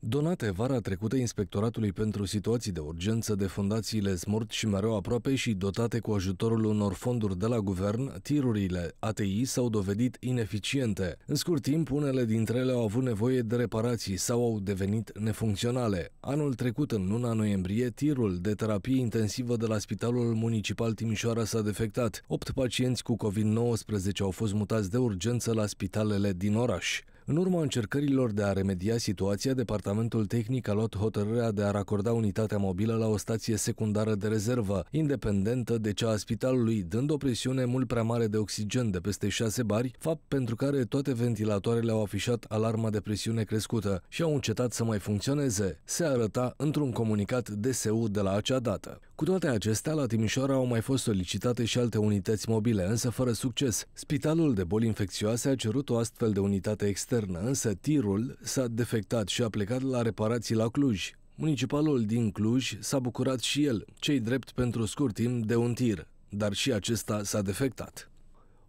Donate vara trecută Inspectoratului pentru Situații de Urgență de fundațiile Smurt și Mereu Aproape și dotate cu ajutorul unor fonduri de la guvern, tirurile ATI s-au dovedit ineficiente. În scurt timp, unele dintre ele au avut nevoie de reparații sau au devenit nefuncționale. Anul trecut, în luna noiembrie, tirul de terapie intensivă de la Spitalul Municipal Timișoara s-a defectat. Opt pacienți cu COVID-19 au fost mutați de urgență la spitalele din oraș. În urma încercărilor de a remedia situația, departamentul tehnic a luat hotărârea de a racorda unitatea mobilă la o stație secundară de rezervă, independentă de cea a spitalului, dând o presiune mult prea mare de oxigen de peste 6 bari, fapt pentru care toate ventilatoarele au afișat alarma de presiune crescută și au încetat să mai funcționeze, se arăta într-un comunicat DSU de la acea dată. Cu toate acestea, la Timișoara au mai fost solicitate și alte unități mobile, însă fără succes. Spitalul de boli infecțioase a cerut o astfel de unitate externă, însă tirul s-a defectat și a plecat la reparații la Cluj. Municipalul din Cluj s-a bucurat și el, cei drept pentru scurt timp, de un tir, dar și acesta s-a defectat.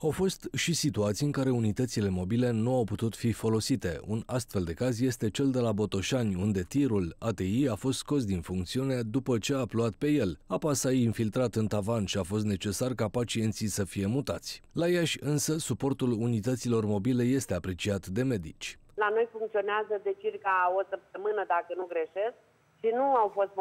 Au fost și situații în care unitățile mobile nu au putut fi folosite. Un astfel de caz este cel de la Botoșani, unde tirul ATI a fost scos din funcțiune după ce a pluat pe el. Apa s-a infiltrat în tavan și a fost necesar ca pacienții să fie mutați. La Iași, însă, suportul unităților mobile este apreciat de medici. La noi funcționează de circa o săptămână, dacă nu greșesc, și nu au fost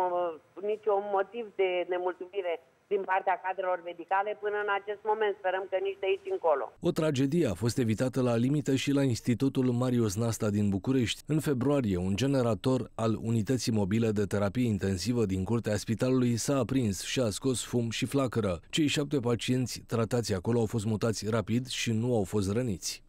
niciun motiv de nemulțumire din partea cadrelor medicale până în acest moment. Sperăm că nici de aici încolo. O tragedie a fost evitată la limită și la Institutul Marius Nasta din București. În februarie, un generator al unității mobile de terapie intensivă din curtea spitalului s-a aprins și a scos fum și flacără. Cei șapte pacienți tratați acolo au fost mutați rapid și nu au fost răniți.